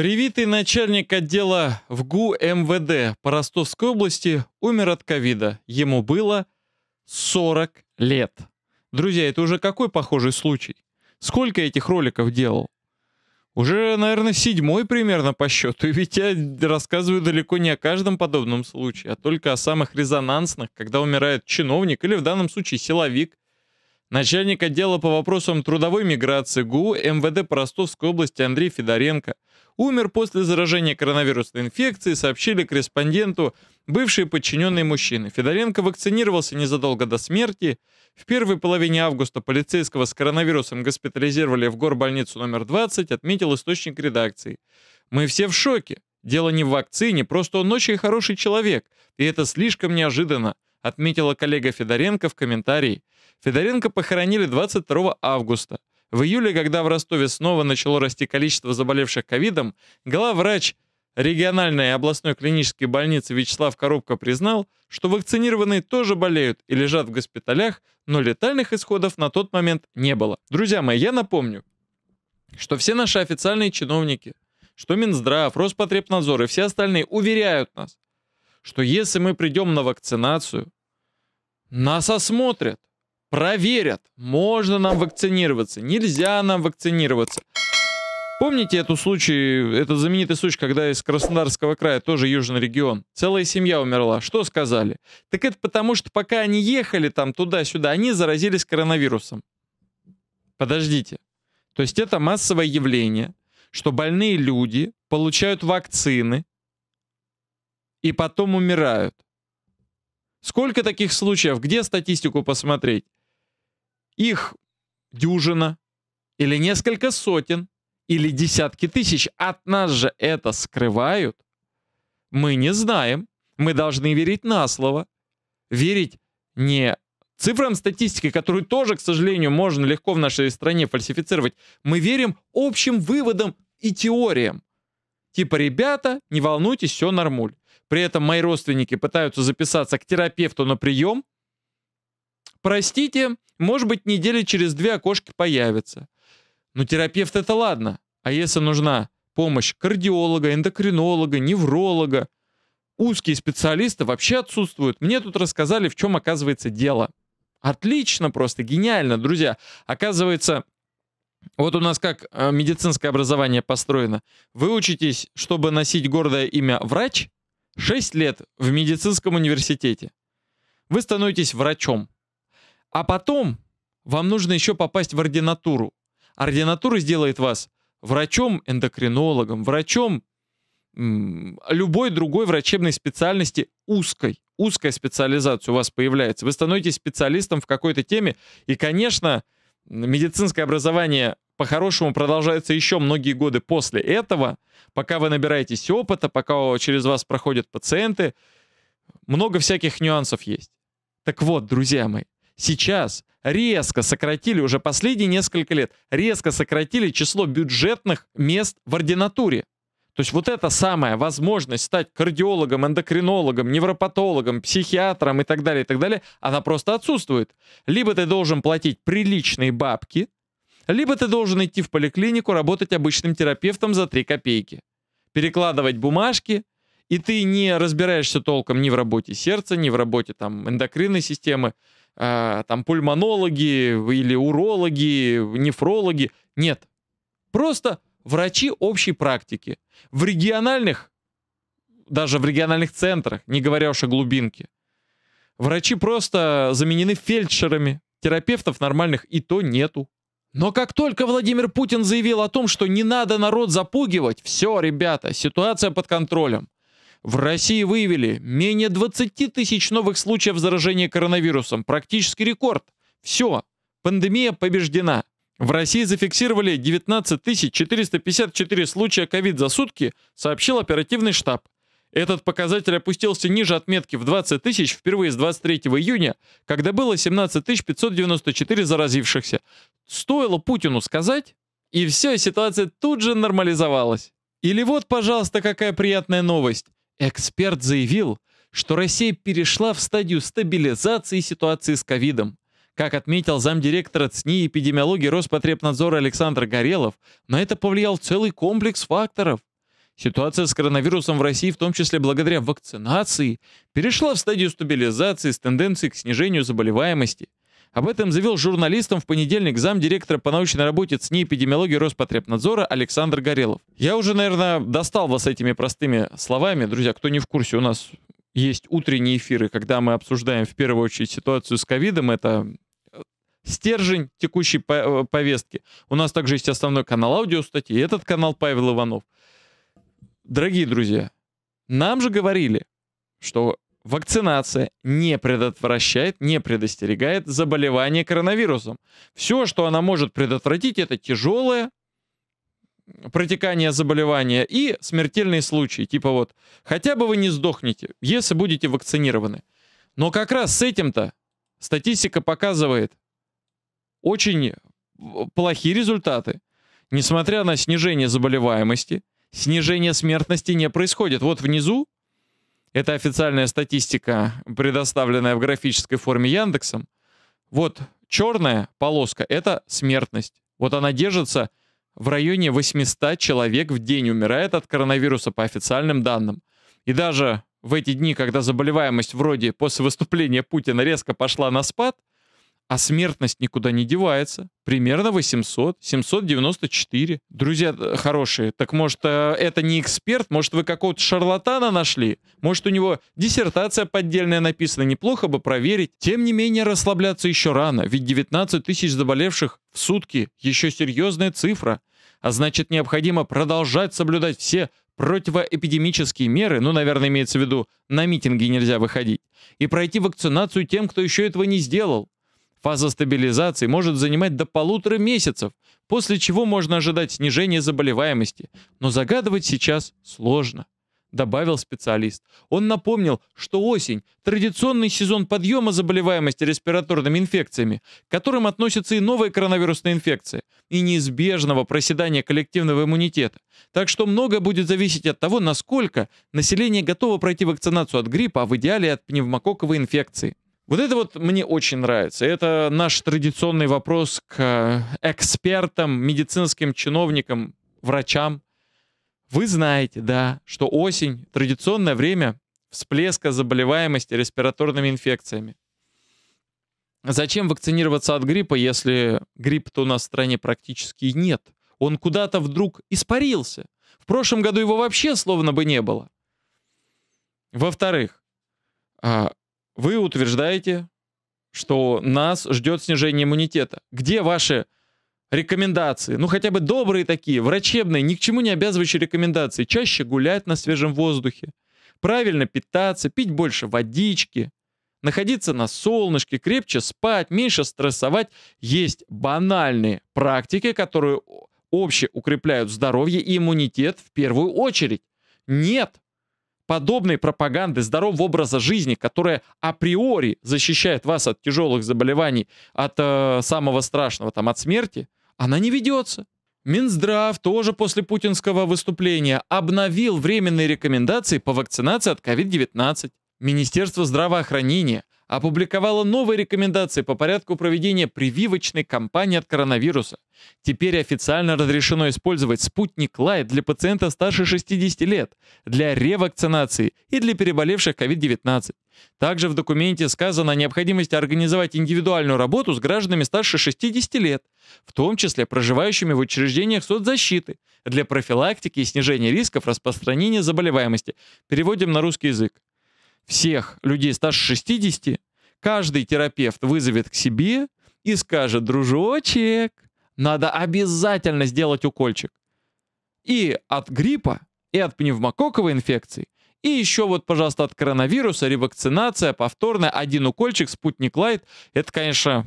Привитый начальник отдела в ГУ МВД по Ростовской области умер от ковида. Ему было 40 лет. Друзья, это уже какой похожий случай? Сколько этих роликов делал? Уже, наверное, седьмой примерно по счету. И ведь я рассказываю далеко не о каждом подобном случае, а только о самых резонансных, когда умирает чиновник или в данном случае силовик, начальник отдела по вопросам трудовой миграции ГУ МВД по Ростовской области Андрей Федоренко – умер после заражения коронавирусной инфекцией, сообщили корреспонденту бывшие подчиненные мужчины. Федоренко вакцинировался незадолго до смерти. В первой половине августа полицейского с коронавирусом госпитализировали в горбольницу номер 20, отметил источник редакции. «Мы все в шоке. Дело не в вакцине, просто он очень хороший человек, и это слишком неожиданно», отметила коллега Федоренко в комментарии. Федоренко похоронили 22 августа. В июле, когда в Ростове снова начало расти количество заболевших ковидом, главврач региональной и областной клинической больницы Вячеслав Коробко признал, что вакцинированные тоже болеют и лежат в госпиталях, но летальных исходов на тот момент не было. Друзья мои, я напомню, что все наши официальные чиновники, что Минздрав, Роспотребнадзор и все остальные уверяют нас, что если мы придем на вакцинацию, нас осмотрят проверят, можно нам вакцинироваться, нельзя нам вакцинироваться. Помните эту случай, этот знаменитый случай, когда из Краснодарского края, тоже южный регион, целая семья умерла. Что сказали? Так это потому, что пока они ехали там туда-сюда, они заразились коронавирусом. Подождите. То есть это массовое явление, что больные люди получают вакцины и потом умирают. Сколько таких случаев? Где статистику посмотреть? Их дюжина или несколько сотен или десятки тысяч. От нас же это скрывают. Мы не знаем. Мы должны верить на слово. Верить не цифрам статистики, которую тоже, к сожалению, можно легко в нашей стране фальсифицировать. Мы верим общим выводам и теориям. Типа, ребята, не волнуйтесь, все нормуль. При этом мои родственники пытаются записаться к терапевту на прием, Простите, может быть, недели через две окошки появятся. Но «Ну, терапевт это ладно. А если нужна помощь кардиолога, эндокринолога, невролога? Узкие специалисты вообще отсутствуют. Мне тут рассказали, в чем оказывается дело. Отлично просто, гениально, друзья. Оказывается, вот у нас как э, медицинское образование построено. Вы учитесь, чтобы носить гордое имя врач, 6 лет в медицинском университете. Вы становитесь врачом. А потом вам нужно еще попасть в ординатуру. Ординатура сделает вас врачом-эндокринологом, врачом любой другой врачебной специальности узкой. Узкая специализация у вас появляется. Вы становитесь специалистом в какой-то теме. И, конечно, медицинское образование по-хорошему продолжается еще многие годы после этого, пока вы набираетесь опыта, пока через вас проходят пациенты. Много всяких нюансов есть. Так вот, друзья мои, Сейчас резко сократили, уже последние несколько лет, резко сократили число бюджетных мест в ординатуре. То есть вот эта самая возможность стать кардиологом, эндокринологом, невропатологом, психиатром и так далее, и так далее, она просто отсутствует. Либо ты должен платить приличные бабки, либо ты должен идти в поликлинику работать обычным терапевтом за 3 копейки, перекладывать бумажки, и ты не разбираешься толком ни в работе сердца, ни в работе там эндокринной системы, а, там пульмонологи или урологи, нефрологи. Нет. Просто врачи общей практики. В региональных, даже в региональных центрах, не говоря уж о глубинке. Врачи просто заменены фельдшерами. Терапевтов нормальных и то нету. Но как только Владимир Путин заявил о том, что не надо народ запугивать, все, ребята, ситуация под контролем. В России выявили менее 20 тысяч новых случаев заражения коронавирусом. Практически рекорд. Все. Пандемия побеждена. В России зафиксировали 19 454 случая ковид за сутки, сообщил оперативный штаб. Этот показатель опустился ниже отметки в 20 тысяч впервые с 23 июня, когда было 17 594 заразившихся. Стоило Путину сказать, и все, ситуация тут же нормализовалась. Или вот, пожалуйста, какая приятная новость. Эксперт заявил, что Россия перешла в стадию стабилизации ситуации с ковидом. Как отметил замдиректора ЦНИ эпидемиологии Роспотребнадзора Александр Горелов, на это повлиял целый комплекс факторов. Ситуация с коронавирусом в России, в том числе благодаря вакцинации, перешла в стадию стабилизации с тенденцией к снижению заболеваемости. Об этом завел журналистам в понедельник замдиректора по научной работе ЦНИ эпидемиологии Роспотребнадзора Александр Горелов. Я уже, наверное, достал вас этими простыми словами. Друзья, кто не в курсе, у нас есть утренние эфиры, когда мы обсуждаем в первую очередь ситуацию с ковидом. Это э, стержень текущей э, повестки. У нас также есть основной канал аудиостатьи, и этот канал Павел Иванов. Дорогие друзья, нам же говорили, что вакцинация не предотвращает, не предостерегает заболевание коронавирусом. Все, что она может предотвратить, это тяжелое протекание заболевания и смертельные случаи. Типа вот, хотя бы вы не сдохнете, если будете вакцинированы. Но как раз с этим-то статистика показывает очень э, плохие результаты. Несмотря на снижение заболеваемости, снижение смертности не происходит. Вот внизу это официальная статистика, предоставленная в графической форме Яндексом. Вот черная полоска — это смертность. Вот она держится в районе 800 человек в день умирает от коронавируса по официальным данным. И даже в эти дни, когда заболеваемость вроде после выступления Путина резко пошла на спад — а смертность никуда не девается. Примерно 800, 794. Друзья э, хорошие, так может э, это не эксперт? Может вы какого-то шарлатана нашли? Может у него диссертация поддельная написана? Неплохо бы проверить. Тем не менее расслабляться еще рано, ведь 19 тысяч заболевших в сутки еще серьезная цифра. А значит необходимо продолжать соблюдать все противоэпидемические меры, ну, наверное, имеется в виду, на митинги нельзя выходить, и пройти вакцинацию тем, кто еще этого не сделал. Фаза стабилизации может занимать до полутора месяцев, после чего можно ожидать снижения заболеваемости, но загадывать сейчас сложно, добавил специалист. Он напомнил, что осень традиционный сезон подъема заболеваемости респираторными инфекциями, к которым относятся и новые коронавирусные инфекции, и неизбежного проседания коллективного иммунитета. Так что многое будет зависеть от того, насколько население готово пройти вакцинацию от гриппа, а в идеале от пневмококковой инфекции. Вот это вот мне очень нравится. Это наш традиционный вопрос к э, экспертам, медицинским чиновникам, врачам. Вы знаете, да, что осень — традиционное время всплеска заболеваемости респираторными инфекциями. Зачем вакцинироваться от гриппа, если гриппа-то у нас в стране практически нет? Он куда-то вдруг испарился. В прошлом году его вообще словно бы не было. Во-вторых, а, вы утверждаете, что нас ждет снижение иммунитета. Где ваши рекомендации? Ну, хотя бы добрые такие, врачебные, ни к чему не обязывающие рекомендации. Чаще гулять на свежем воздухе, правильно питаться, пить больше водички, находиться на солнышке, крепче спать, меньше стрессовать. Есть банальные практики, которые обще укрепляют здоровье и иммунитет в первую очередь. Нет подобной пропаганды здорового образа жизни, которая априори защищает вас от тяжелых заболеваний, от э, самого страшного, там, от смерти, она не ведется. Минздрав тоже после путинского выступления обновил временные рекомендации по вакцинации от COVID-19. Министерство здравоохранения – опубликовала новые рекомендации по порядку проведения прививочной кампании от коронавируса. Теперь официально разрешено использовать спутник Лайт для пациента старше 60 лет, для ревакцинации и для переболевших COVID-19. Также в документе сказано о необходимости организовать индивидуальную работу с гражданами старше 60 лет, в том числе проживающими в учреждениях соцзащиты, для профилактики и снижения рисков распространения заболеваемости. Переводим на русский язык всех людей старше 60, каждый терапевт вызовет к себе и скажет, дружочек, надо обязательно сделать укольчик. И от гриппа, и от пневмококковой инфекции, и еще вот, пожалуйста, от коронавируса, ревакцинация, повторная, один укольчик, спутник лайт. Это, конечно,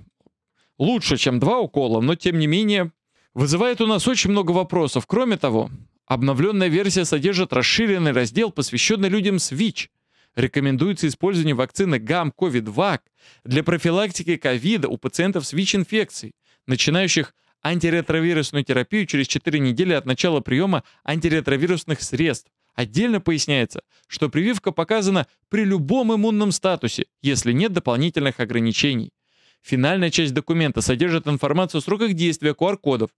лучше, чем два укола, но тем не менее вызывает у нас очень много вопросов. Кроме того, обновленная версия содержит расширенный раздел, посвященный людям с ВИЧ – рекомендуется использование вакцины ГАМ-КОВИД-ВАК для профилактики ковида у пациентов с ВИЧ-инфекцией, начинающих антиретровирусную терапию через 4 недели от начала приема антиретровирусных средств. Отдельно поясняется, что прививка показана при любом иммунном статусе, если нет дополнительных ограничений. Финальная часть документа содержит информацию о сроках действия QR-кодов,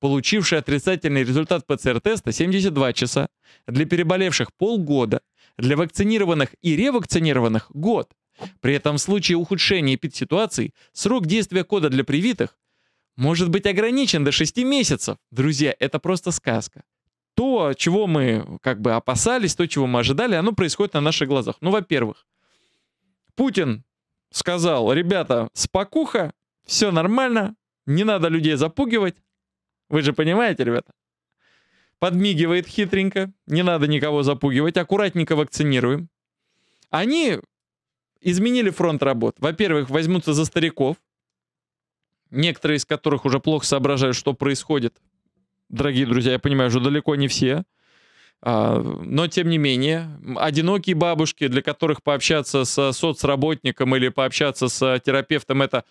получивший отрицательный результат ПЦР-теста 72 часа, для переболевших полгода, для вакцинированных и ревакцинированных – год. При этом в случае ухудшения эпидситуации срок действия кода для привитых может быть ограничен до 6 месяцев. Друзья, это просто сказка. То, чего мы как бы опасались, то, чего мы ожидали, оно происходит на наших глазах. Ну, во-первых, Путин сказал, ребята, спокуха, все нормально, не надо людей запугивать. Вы же понимаете, ребята? подмигивает хитренько, не надо никого запугивать, аккуратненько вакцинируем. Они изменили фронт работ. Во-первых, возьмутся за стариков, некоторые из которых уже плохо соображают, что происходит. Дорогие друзья, я понимаю, что далеко не все. А, но, тем не менее, одинокие бабушки, для которых пообщаться со соцработником или пообщаться с терапевтом — это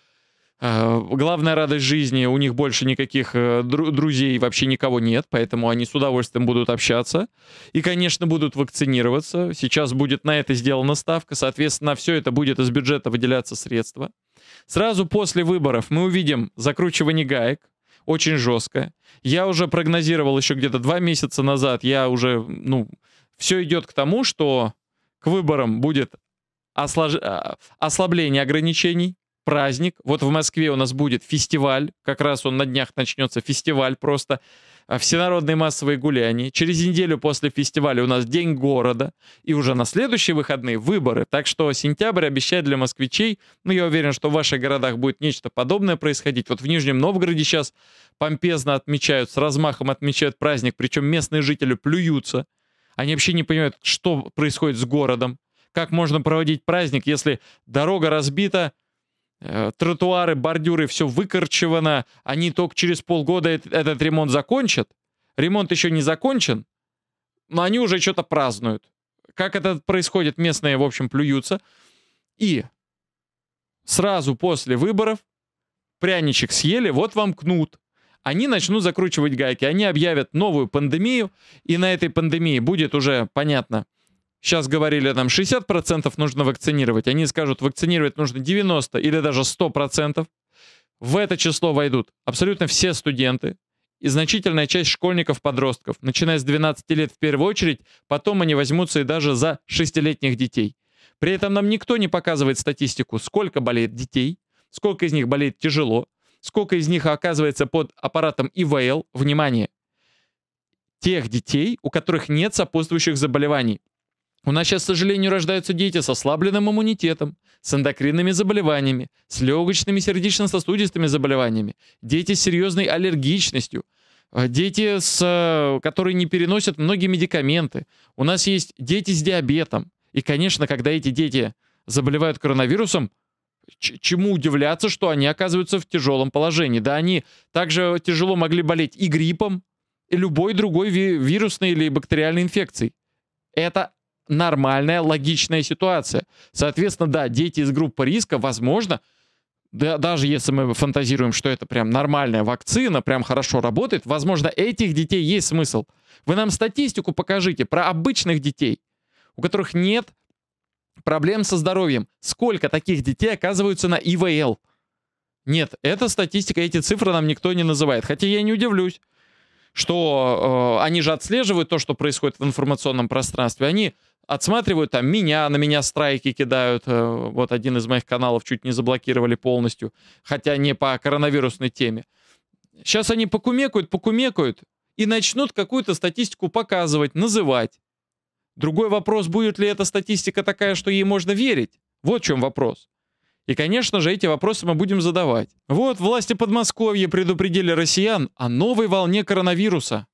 Э, главная радость жизни, у них больше никаких э, друзей, вообще никого нет, поэтому они с удовольствием будут общаться. И, конечно, будут вакцинироваться. Сейчас будет на это сделана ставка, соответственно, все это будет из бюджета выделяться средства. Сразу после выборов мы увидим закручивание гаек, очень жестко. Я уже прогнозировал еще где-то два месяца назад, я уже, ну, все идет к тому, что к выборам будет ослож... Э, ослабление ограничений, праздник. Вот в Москве у нас будет фестиваль, как раз он на днях начнется, фестиваль просто а, всенародные массовые гуляния. Через неделю после фестиваля у нас День города. И уже на следующие выходные выборы. Так что сентябрь обещает для москвичей, ну я уверен, что в ваших городах будет нечто подобное происходить. Вот в Нижнем Новгороде сейчас помпезно отмечают, с размахом отмечают праздник, причем местные жители плюются. Они вообще не понимают, что происходит с городом. Как можно проводить праздник, если дорога разбита, Э, тротуары, бордюры, все выкорчевано, они только через полгода этот ремонт закончат. Ремонт еще не закончен, но они уже что-то празднуют. Как это происходит, местные, в общем, плюются. И сразу после выборов пряничек съели, вот вам кнут. Они начнут закручивать гайки, они объявят новую пандемию, и на этой пандемии будет уже, понятно, Сейчас говорили нам 60% нужно вакцинировать. Они скажут, вакцинировать нужно 90 или даже 100%. В это число войдут абсолютно все студенты и значительная часть школьников-подростков, начиная с 12 лет в первую очередь, потом они возьмутся и даже за 6-летних детей. При этом нам никто не показывает статистику, сколько болеет детей, сколько из них болеет тяжело, сколько из них оказывается под аппаратом ИВЛ, внимание, тех детей, у которых нет сопутствующих заболеваний. У нас сейчас, к сожалению, рождаются дети с ослабленным иммунитетом, с эндокринными заболеваниями, с легочными сердечно-сосудистыми заболеваниями, дети с серьезной аллергичностью, э, дети, с, э, которые не переносят многие медикаменты. У нас есть дети с диабетом. И, конечно, когда эти дети заболевают коронавирусом, чему удивляться, что они оказываются в тяжелом положении. Да, они также тяжело могли болеть и гриппом, и любой другой ви вирусной или бактериальной инфекцией. Это нормальная, логичная ситуация. Соответственно, да, дети из группы риска, возможно, да, даже если мы фантазируем, что это прям нормальная вакцина, прям хорошо работает, возможно, этих детей есть смысл. Вы нам статистику покажите про обычных детей, у которых нет проблем со здоровьем. Сколько таких детей оказываются на ИВЛ? Нет, эта статистика, эти цифры нам никто не называет. Хотя я не удивлюсь, что э, они же отслеживают то, что происходит в информационном пространстве. Они отсматривают там меня, на меня страйки кидают. Э, вот один из моих каналов чуть не заблокировали полностью, хотя не по коронавирусной теме. Сейчас они покумекают, покумекают и начнут какую-то статистику показывать, называть. Другой вопрос, будет ли эта статистика такая, что ей можно верить. Вот в чем вопрос. И, конечно же, эти вопросы мы будем задавать. Вот власти Подмосковья предупредили россиян о новой волне коронавируса.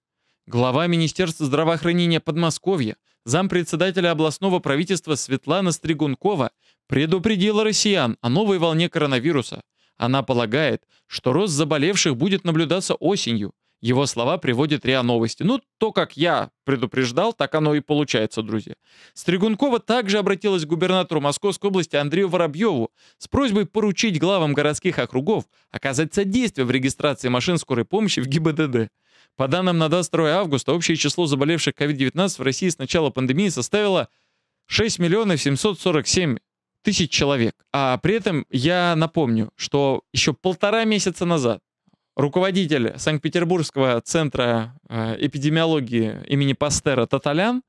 Глава Министерства здравоохранения Подмосковья зампредседателя областного правительства Светлана Стригункова предупредила россиян о новой волне коронавируса. Она полагает, что рост заболевших будет наблюдаться осенью. Его слова приводит РИА Новости. Ну, то, как я предупреждал, так оно и получается, друзья. Стригункова также обратилась к губернатору Московской области Андрею Воробьеву с просьбой поручить главам городских округов оказать содействие в регистрации машин скорой помощи в ГИБДД. По данным на 22 августа, общее число заболевших COVID-19 в России с начала пандемии составило 6 миллионов 747 тысяч человек. А при этом я напомню, что еще полтора месяца назад руководитель Санкт-Петербургского центра э, эпидемиологии имени Пастера Таталян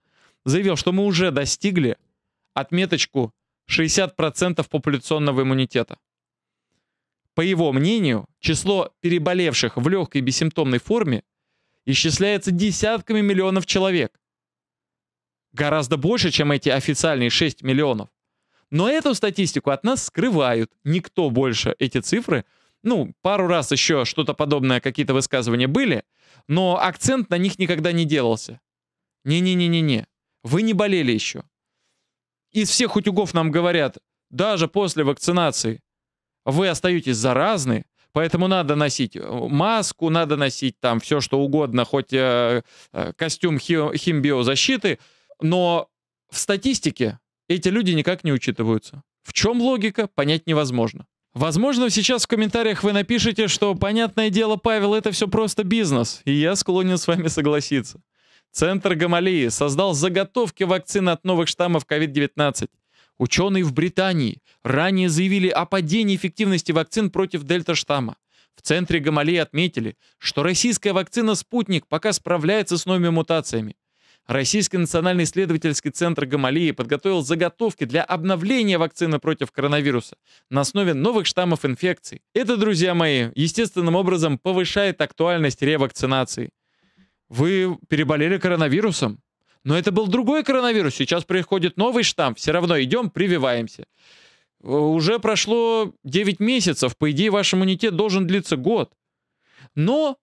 заявил, что мы уже достигли отметочку 60% популяционного иммунитета. По его мнению, число переболевших в легкой бессимптомной форме исчисляется десятками миллионов человек. Гораздо больше, чем эти официальные 6 миллионов. Но эту статистику от нас скрывают. Никто больше эти цифры. Ну, пару раз еще что-то подобное, какие-то высказывания были, но акцент на них никогда не делался. Не-не-не-не-не. Вы не болели еще. Из всех утюгов нам говорят, даже после вакцинации, вы остаетесь заразны, Поэтому надо носить э, маску, надо носить там все, что угодно, хоть э, э, костюм хи- химбиозащиты, но в статистике эти люди никак не учитываются. В чем логика, понять невозможно. Возможно, сейчас в комментариях вы напишете, что, понятное дело, Павел, это все просто бизнес, и я склонен с вами согласиться. Центр Гамалии создал заготовки вакцин от новых штаммов COVID-19. Ученые в Британии ранее заявили о падении эффективности вакцин против дельта-штамма. В центре Гамалеи отметили, что российская вакцина «Спутник» пока справляется с новыми мутациями. Российский национальный исследовательский центр Гамалеи подготовил заготовки для обновления вакцины против коронавируса на основе новых штаммов инфекций. Это, друзья мои, естественным образом повышает актуальность ревакцинации. Вы переболели коронавирусом? Но это был другой коронавирус, сейчас приходит новый штамм, все равно идем, прививаемся. Э, уже прошло 9 месяцев, по идее ваш иммунитет должен длиться год. Но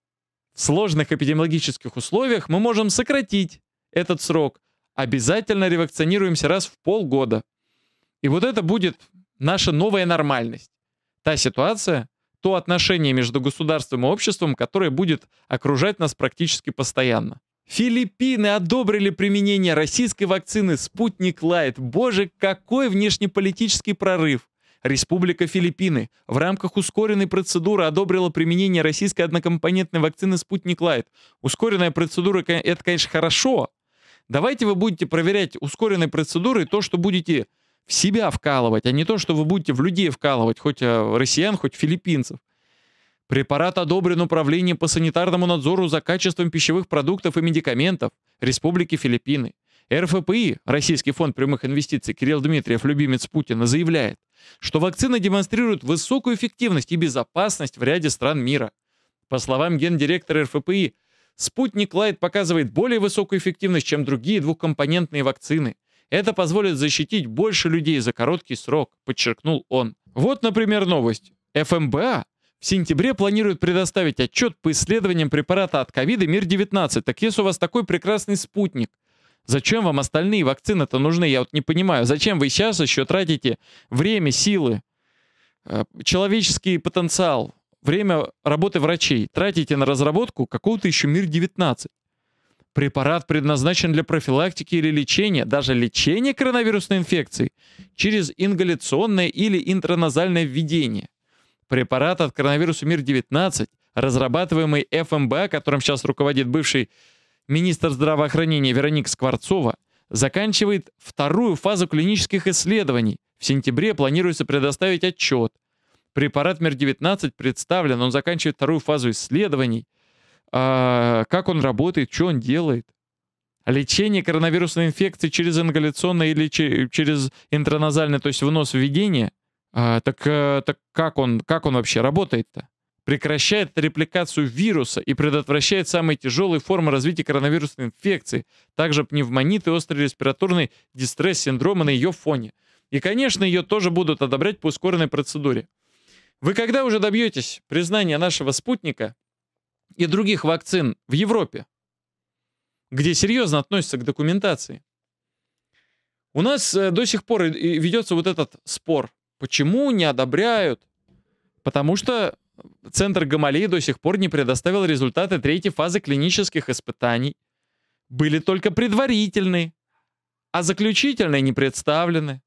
в сложных эпидемиологических условиях мы можем сократить этот срок. Обязательно ревакцинируемся раз в полгода. И вот это будет наша новая нормальность. Та ситуация, то отношение между государством и обществом, которое будет окружать нас практически постоянно. Филиппины одобрили применение российской вакцины «Спутник Лайт». Боже, какой внешнеполитический прорыв! Республика Филиппины в рамках ускоренной процедуры одобрила применение российской однокомпонентной вакцины «Спутник Лайт». Ускоренная процедура — это, конечно, хорошо. Давайте вы будете проверять ускоренной процедурой то, что будете в себя вкалывать, а не то, что вы будете в людей вкалывать, хоть э, россиян, хоть филиппинцев. Препарат одобрен Управлением по санитарному надзору за качеством пищевых продуктов и медикаментов Республики Филиппины. РФПИ, Российский фонд прямых инвестиций Кирилл Дмитриев, любимец Путина, заявляет, что вакцина демонстрирует высокую эффективность и безопасность в ряде стран мира. По словам гендиректора РФПИ, спутник Лайт показывает более высокую эффективность, чем другие двухкомпонентные вакцины. Это позволит защитить больше людей за короткий срок, подчеркнул он. Вот, например, новость. ФМБА в сентябре планируют предоставить отчет по исследованиям препарата от ковида МИР-19. Так если у вас такой прекрасный спутник, зачем вам остальные вакцины-то нужны? Я вот не понимаю, зачем вы сейчас еще тратите время, силы, э, человеческий потенциал, время работы врачей, тратите на разработку какого-то еще МИР-19? Препарат предназначен для профилактики или лечения, даже лечения коронавирусной инфекции, через ингаляционное или интраназальное введение. Препарат от коронавируса МИР-19, разрабатываемый ФМБА, которым сейчас руководит бывший министр здравоохранения Вероника Скворцова, заканчивает вторую фазу клинических исследований. В сентябре планируется предоставить отчет. Препарат МИР-19 представлен, он заканчивает вторую фазу исследований. А, как он работает, что он делает? Лечение коронавирусной инфекции через ингаляционное или через интраназальное, то есть в нос введение – а, так, а, так как, он, как он вообще работает-то? Прекращает репликацию вируса и предотвращает самые тяжелые формы развития коронавирусной инфекции, также пневмонит и острый респираторный дистресс-синдрома на ее фоне. И, конечно, ее тоже будут одобрять по ускоренной процедуре. Вы когда уже добьетесь признания нашего спутника и других вакцин в Европе, где серьезно относятся к документации? У нас э, до сих пор ведется вот этот спор Почему не одобряют? Потому что Центр Гамалеи до сих пор не предоставил результаты третьей фазы клинических испытаний. Были только предварительные, а заключительные не представлены.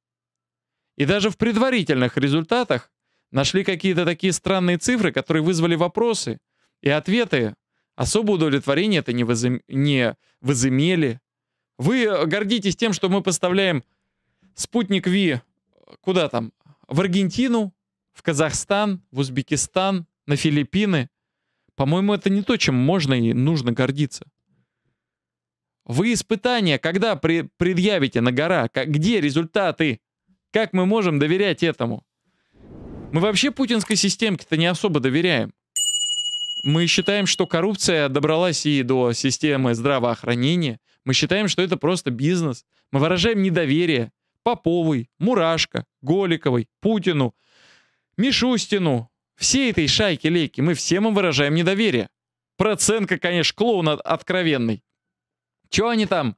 И даже в предварительных результатах нашли какие-то такие странные цифры, которые вызвали вопросы, и ответы особо удовлетворение это не, возым... не возымели. Вы гордитесь тем, что мы поставляем спутник Ви куда там? в Аргентину, в Казахстан, в Узбекистан, на Филиппины. По-моему, это не то, чем можно и нужно гордиться. Вы испытания, когда предъявите на гора, где результаты? Как мы можем доверять этому? Мы вообще путинской системке-то не особо доверяем. Мы считаем, что коррупция добралась и до системы здравоохранения. Мы считаем, что это просто бизнес. Мы выражаем недоверие. Поповой, Мурашко, Голиковой, Путину, Мишустину, все этой шайки лейки мы всем им выражаем недоверие. Проценка, конечно, клоун откровенный. Чё они там?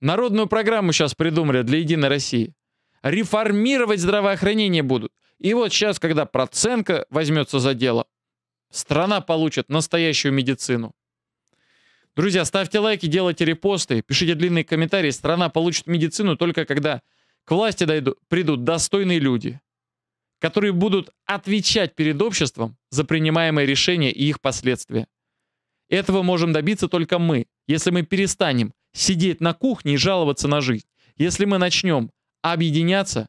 Народную программу сейчас придумали для Единой России. Реформировать здравоохранение будут. И вот сейчас, когда Проценко возьмется за дело, страна получит настоящую медицину. Друзья, ставьте лайки, делайте репосты, пишите длинные комментарии. Страна получит медицину только когда к власти дойду, придут достойные люди, которые будут отвечать перед обществом за принимаемые решения и их последствия. Этого можем добиться только мы, если мы перестанем сидеть на кухне и жаловаться на жизнь, если мы начнем объединяться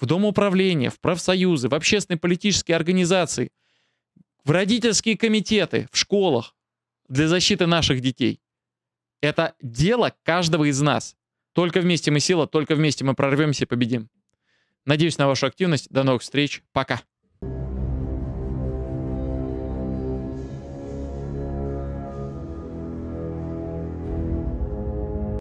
в Дом управления, в профсоюзы, в общественно-политические организации, в родительские комитеты, в школах для защиты наших детей. Это дело каждого из нас. Только вместе мы сила, только вместе мы прорвемся и победим. Надеюсь на вашу активность. До новых встреч. Пока.